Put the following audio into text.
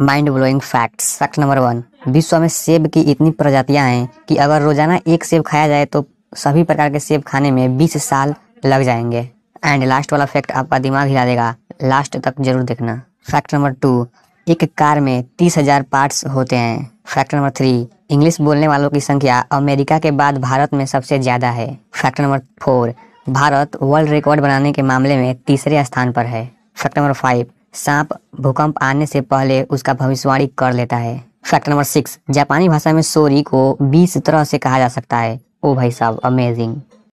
mind blowing facts fact number one विश्व में सेब की इतनी प्रजातियां हैं कि अगर रोजाना एक सेब खाया जाए तो सभी प्रकार के सेब खाने में 20 साल लग जाएंगे एंड लास्ट वाला फैक्ट आपका दिमाग हिला देगा लास्ट तक जरूर देखना फैक्ट नंबर टू एक कार में तीस हजार पार्ट्स होते हैं फैक्ट नंबर थ्री इंग्लिश बोलने वालों की संख्या अमेरिका के बाद भारत में सबसे ज़्यादा है fact number four Bharat world record बनाने के मामले में तीसरे स्थान पर है फैक्ट नंबर फाइव सांप भूकंप आने से पहले उसका भविष्यवाणी कर लेता है फैक्ट नंबर सिक्स जापानी भाषा में सोरी को बीस तरह से कहा जा सकता है ओ भाई साहब अमेजिंग